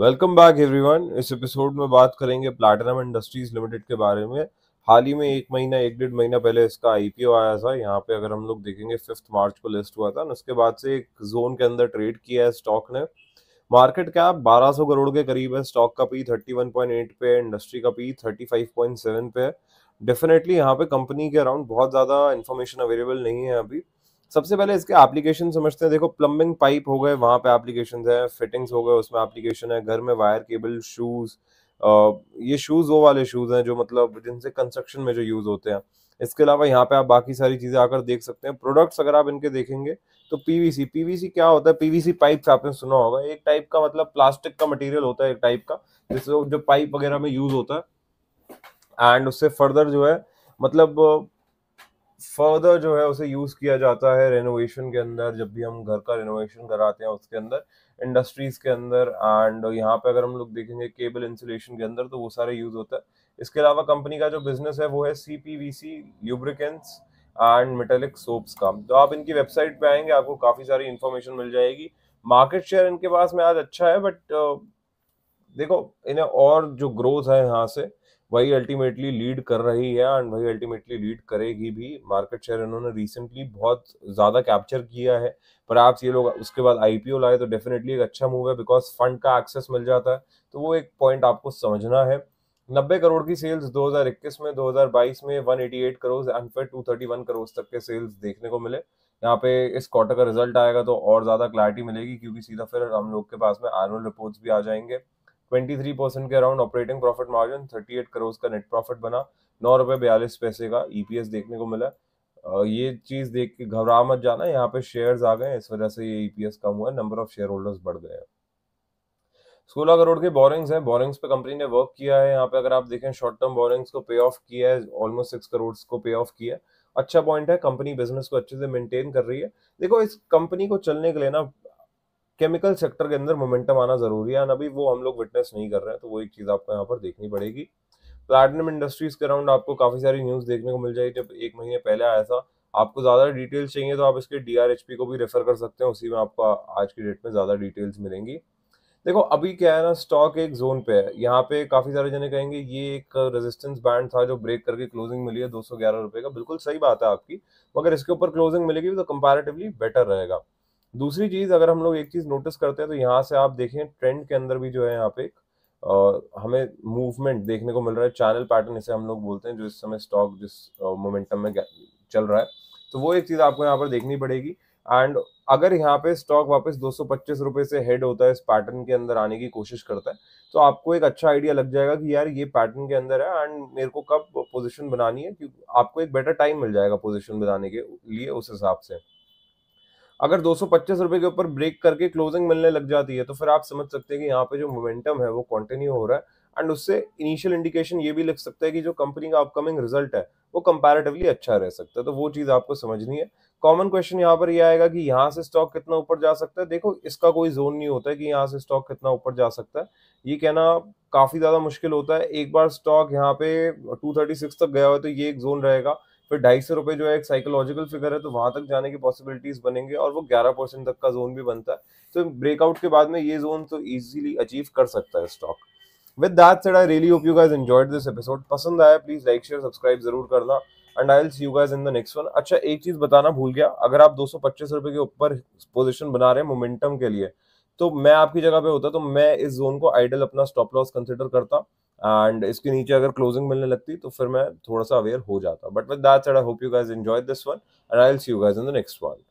welcome back everyone इस episode में बात करेंगे प्लैटिनम इंडस्ट्रीज लिमिटेड के बारे में हाल ही में एक महीना एक डेढ़ महीना पहले इसका आईपीओ आया था यहाँ पे अगर हम लोग देखेंगे फिफ्थ मार्च को लिस्ट हुआ था उसके बाद से एक जोन के अंदर ट्रेड किया है स्टॉक ने मार्केट कैप 1200 करोड़ के करीब है स्टॉक का पी 31.8 पे है इंडस्ट्री का पी 35.7 पे है डेफिनेटली यहाँ पे कंपनी के अराउंड बहुत ज़्यादा इन्फॉर्मेशन अवेलेबल नहीं है अभी सबसे पहले इसके एप्लीकेशन समझते हैं देखो प्लम्बिंग पाइप हो गए वहाँ पे एप्लीकेशन है फिटिंग्स हो गए उसमें एप्लीकेशन है घर में वायर केबल शूज़ ये शूज़ वो वाले शूज़ हैं जो मतलब जिनसे कंस्ट्रक्शन में जो यूज़ होते हैं इसके अलावा यहाँ पे आप बाकी सारी चीज़ें आकर देख सकते हैं प्रोडक्ट्स अगर आप इनके देखेंगे तो पीवीसी पीवीसी क्या होता है पीवीसी पाइप आपने सुना होगा एक टाइप का मतलब प्लास्टिक का मटेरियल होता है एक टाइप का जिससे जो पाइप वगैरह में यूज़ होता है एंड उससे फर्दर जो है मतलब फर्दर जो है उसे यूज़ किया जाता है रेनोवेशन के अंदर जब भी हम घर का रेनोवेशन कराते हैं उसके अंदर इंडस्ट्रीज़ के अंदर एंड यहाँ पे अगर हम लोग देखेंगे केबल इंसुलेशन के अंदर तो वो सारे यूज़ होता है इसके अलावा कंपनी का जो बिजनेस है वो है C P V C lubricants and metallic soaps का तो आप इनकी वेबसाइट पे आएंगे आपको काफ़ी सारी इन्फॉर्मेशन मिल जाएगी मार्केट शेयर इनके पास में आज अच्छा है बट देखो इन्हें और जो ग्रोथ है यहाँ से वही अल्टीमेटली लीड कर रही है एंड वही अल्टीमेटली लीड करेगी भी मार्केट शेयर इन्होंने रिसेंटली बहुत ज़्यादा कैप्चर किया है पर आप ये लोग उसके बाद आई लाए तो डेफिनेटली एक अच्छा मूव है बिकॉज फंड का एक्सेस मिल जाता है तो वो एक पॉइंट आपको समझना है नब्बे करोड़ की सेल्स 2021 में 2022 में 188 करोड़ एंड फिर 231 करोड़ तक के सेल्स देखने को मिले यहाँ पे इस क्वार्टर का रिजल्ट आएगा तो और ज़्यादा क्लैरिटी मिलेगी क्योंकि सीधा फिर हम लोग के पास में एनुअल रिपोर्ट्स भी आ जाएंगे 23 परसेंट के around operating profit margin 38 crore का नेट प्रॉफिट बना नौ रुपये बयालीस पैसे का ईपीएस e देखने को मिला ये चीज देख के घबरा मत जाना यहाँ पे शेयर्स आ गए इस वजह से ये ईपीएस e कम हुआ नंबर ऑफ शेयर होल्डर्स बढ़ गए हैं सोलह करोड़ के बोरिंग्स हैं बोरिंग्स पे कंपनी ने वर्क किया है यहाँ पे अगर आप देखें शॉर्ट टर्म बोरिंग्स को पे ऑफ किया है ऑलमोस्ट सिक्स करोड़ को पे ऑफ किया है अच्छा पॉइंट है कंपनी बिजनेस को अच्छे से मेंटेन कर रही है देखो इस कंपनी को चलने के लिए ना केमिकल सेक्टर के अंदर मोमेंटम आना जरूरी है अभी वो हम लोग विटनेस नहीं कर रहे हैं तो वो एक चीज़ आपको यहाँ पर देखनी पड़ेगी प्लाटिनम इंडस्ट्रीज के अराउंड आपको काफ़ी सारी न्यूज़ देखने को मिल जाएगी जब एक महीने पहले आया था आपको ज़्यादा डिटेल्स चाहिए तो आप इसके डी को भी रेफर कर सकते हैं उसी में आपको आज की डेट में ज़्यादा डिटेल्स मिलेंगी देखो अभी क्या है ना स्टॉक एक जोन पे है यहाँ पे काफ़ी सारे जने कहेंगे ये एक रेजिस्टेंस बैंड था जो ब्रेक करके क्लोजिंग मिली है दो सौ ग्यारह रुपये का बिल्कुल सही बात है आपकी मगर इसके ऊपर क्लोजिंग मिलेगी तो कंपैरेटिवली बेटर रहेगा दूसरी चीज अगर हम लोग एक चीज नोटिस करते हैं तो यहाँ से आप देखें ट्रेंड के अंदर भी जो है यहाँ पे एक हमें मूवमेंट देखने को मिल रहा है चैनल पैटर्न इसे हम लोग बोलते हैं जो इस समय स्टॉक जिस मोमेंटम में चल रहा है तो वो एक चीज आपको यहाँ पर देखनी पड़ेगी एंड अगर यहाँ पे स्टॉक वापस दो सौ से हेड होता है इस पैटर्न के अंदर आने की कोशिश करता है तो आपको एक अच्छा आइडिया लग जाएगा कि यार ये पैटर्न के अंदर है एंड मेरे को कब पोजीशन बनानी है क्योंकि आपको एक बेटर टाइम मिल जाएगा पोजीशन बनाने के लिए उस हिसाब से अगर दो रुपए के ऊपर ब्रेक करके क्लोजिंग मिलने लग जाती है तो फिर आप समझ सकते हैं कि यहाँ पे जो मोमेंटम है वो कंटिन्यू हो रहा है एंड उससे इनिशियल इंडिकेशन ये भी लग सकता है कि जो कंपनी का अपकमिंग रिजल्ट है वो कंपैरेटिवली अच्छा रह सकता है तो वो चीज़ आपको समझनी है कॉमन क्वेश्चन यहाँ पर ये यह आएगा कि यहाँ से स्टॉक कितना ऊपर जा सकता है देखो इसका कोई जोन नहीं होता है कि यहाँ से स्टॉक कितना ऊपर जा सकता है ये कहना काफ़ी ज़्यादा मुश्किल होता है एक बार स्टॉक यहाँ पे टू तक गया हुआ है तो ये एक जोन रहेगा फिर ढाई सौ रुपए जो है एक साइकोलॉजिकल फिगर है तो वहां तक जाने की पॉसिबिलिटीज बनेंगे और वो ग्यारह परसेंट तक का जोन भी बनता है तो ब्रेकआउट के बाद में ये जोन तो ईजिली अचीव कर सकता है stock with that said I really hope you guys enjoyed this episode पसंद आया प्लीज लाइक शेयर सब्सक्राइब जरूर करना and I will see you guys in the next one अच्छा एक चीज बताना भूल गया अगर आप दो रुपए के ऊपर पोजिशन बना रहे हैं मोमेंटम के लिए तो मैं आपकी जगह पे होता तो मैं इस जोन को आइडल अपना स्टॉप लॉस कंसिडर करता एंड इसके नीचे अगर क्लोजिंग मिलने लगती तो फिर मैं थोड़ा सा अवेयर हो जाता but with that I hope you guys enjoyed this one and I will see you guys in the next one